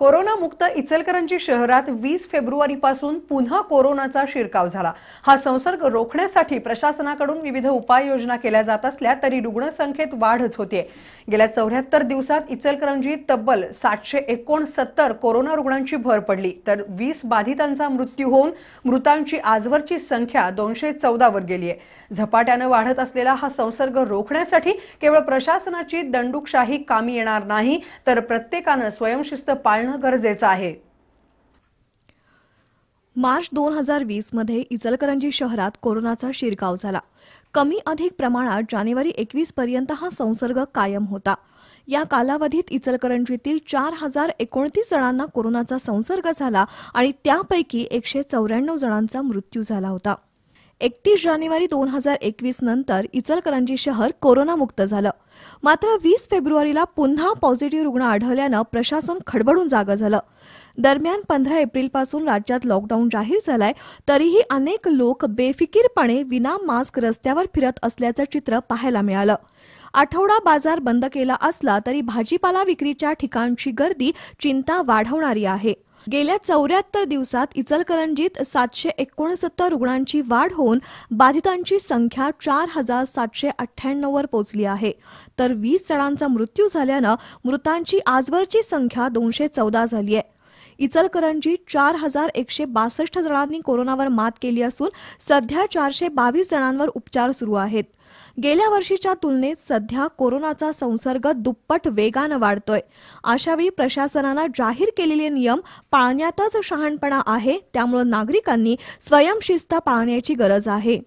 कोरोनामुक्त इचलकरंजी शहरात वीस फेब्रुवारीपासून पुन्हा कोरोनाचा शिरकाव झाला हा संसर्ग रोखण्यासाठी प्रशासनाकडून विविध उपाययोजना केल्या जात असल्या तरी रुग्णसंख्येत वाढच होते गेल्या चौऱ्याहत्तर दिवसात इचलकरंजीत तब्बल सातशे एकोणसत्तर कोरोना रुग्णांची भर पडली तर वीस बाधितांचा मृत्यू होऊन मृतांची आजवरची संख्या दोनशे चौदावर गेली आहे झपाट्यानं वाढत असलेला हा संसर्ग रोखण्यासाठी केवळ प्रशासनाची दंडुकशाही कामी येणार नाही तर प्रत्येकानं स्वयंशिस्त पाळणं करणं गरजेचं आहे मार्च दोन हजार मध्ये इचलकरंजी शहरात कोरोनाचा शिरकाव झाला कमी अधिक प्रमाणात जानेवारी एकवीस पर्यंत हा संसर्ग कायम होता या कालावधीत इचलकरंजीतील चार हजार एकोणतीस जणांना कोरोनाचा संसर्ग झाला आणि त्यापैकी एकशे चौऱ्याण्णव जणांचा मृत्यू झाला होता एकतीस जानेवारी दोन हजार एकवीस नंतर इचलकरंजी शहर कोरोनामुक्त झालं मात्र वीस फेब्रुवारीला पुन्हा पॉझिटिव्ह रुग्ण आढळल्यानं प्रशासन खडबडून जागं झालं दरम्यान पंधरा एप्रिलपासून राज्यात लॉकडाऊन जाहीर झालाय तरीही अनेक लोक बेफिकीरपणे विना मास्क रस्त्यावर फिरत असल्याचं चित्र पाहायला मिळालं आठवडा बाजार बंद केला असला तरी भाजीपाला विक्रीच्या ठिकाणची गर्दी चिंता वाढवणारी आहे गेल्या चौऱ्याहत्तर दिवसात इचलकरंजीत सातशे एकोणसत्तर रुग्णांची वाढ होऊन बाधितांची संख्या चार हजार सातशे अठ्ठ्याण्णव वर पोहोचली आहे तर वीस जणांचा मृत्यू झाल्यानं मृतांची आजवरची संख्या दोनशे चौदा झाली आहे इचलकरंजी चार हजार एकशे बासष्ट जणांनी कोरोनावर मात केली असून सध्या चारशे बावीस जणांवर उपचार सुरू आहेत गेल्या वर्षीच्या तुलनेत सध्या कोरोनाचा संसर्ग दुप्पट वेगानं वाढतोय अशावेळी प्रशासनानं जाहीर केलेले नियम पाळण्यातच शहाणपणा आहे त्यामुळे नागरिकांनी स्वयंशिस्त पाळण्याची गरज आहे